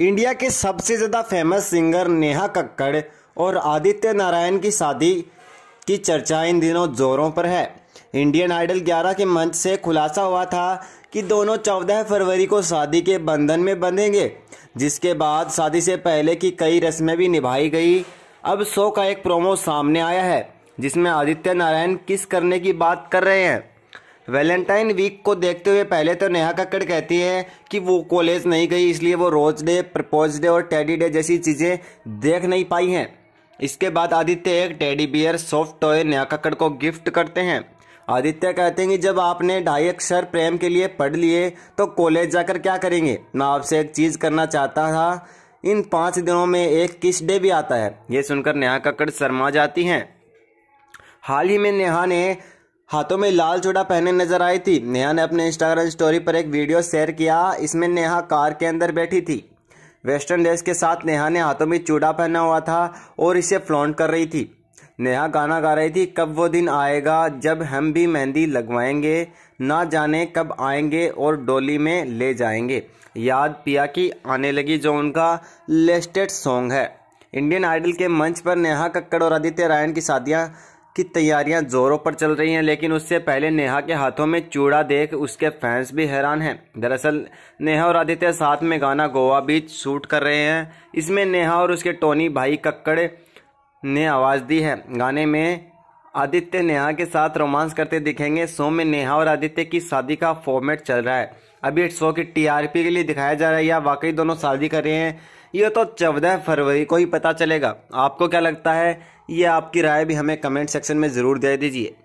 India के सबसे ज़्यादा फेमस सिंगर नेहा कक्कड़ और आदित्य नारायण की शादी की चर्चा इन दिनों जोरों पर है इंडियन आइडल 11 के मंच से खुलासा हुआ था कि दोनों 14 फरवरी को शादी के बंधन में बंधेंगे जिसके बाद शादी से पहले की कई रस्में भी निभाई गई अब शो का एक प्रोमो सामने आया है जिसमें आदित्य नारायण किस करने की बात कर रहे हैं वैलेंटाइन वीक को देखते हुए पहले तो नेहा कक्कड़ कहती है कि वो कॉलेज नहीं गई इसलिए वो रोज डे प्रपोज डे और टेडी डे जैसी चीज़ें देख नहीं पाई हैं इसके बाद आदित्य एक teddy bear soft toy Neha Kakkar को गिफ्ट करते हैं आदित्य कहते हैं कि जब आपने ढाई अक्षर प्रेम के लिए पढ़ लिए तो कॉलेज जाकर क्या करेंगे मैं आपसे एक चीज़ करना चाहता था इन पाँच दिनों में एक किस डे भी आता है ये सुनकर नेहा कक्कड़ शर्मा जाती हैं हाल ही में नेहा ने हाथों में लाल चूड़ा पहने नजर आई थी नेहा ने अपने इंस्टाग्राम स्टोरी पर एक वीडियो शेयर किया इसमें नेहा कार के अंदर बैठी थी वेस्टर्न ड्रेस के साथ नेहा ने हाथों में चूड़ा पहना हुआ था और इसे फ्लॉन्ट कर रही थी नेहा गाना गा रही थी कब वो दिन आएगा जब हम भी मेहंदी लगवाएंगे ना जाने कब आएंगे और डोली में ले जाएंगे याद पिया की आने लगी जो उनका लेस्टेड सॉन्ग है इंडियन आइडल के मंच पर नेहा कक्कड़ और आदित्य रायन की शादियाँ की तैयारियां जोरों पर चल रही हैं लेकिन उससे पहले नेहा के हाथों में चूड़ा देख उसके फैंस भी हैरान हैं दरअसल नेहा और आदित्य साथ में गाना गोवा बीच शूट कर रहे हैं इसमें नेहा और उसके टोनी भाई कक्कड़ ने आवाज़ दी है गाने में आदित्य नेहा के साथ रोमांस करते दिखेंगे शो में नेहा और आदित्य की शादी का फॉर्मेट चल रहा है अभी इस शो की टीआरपी के लिए दिखाया जा रहा है या वाकई दोनों शादी कर रहे हैं ये तो चौदह फरवरी को ही पता चलेगा आपको क्या लगता है ये आपकी राय भी हमें कमेंट सेक्शन में ज़रूर दे दीजिए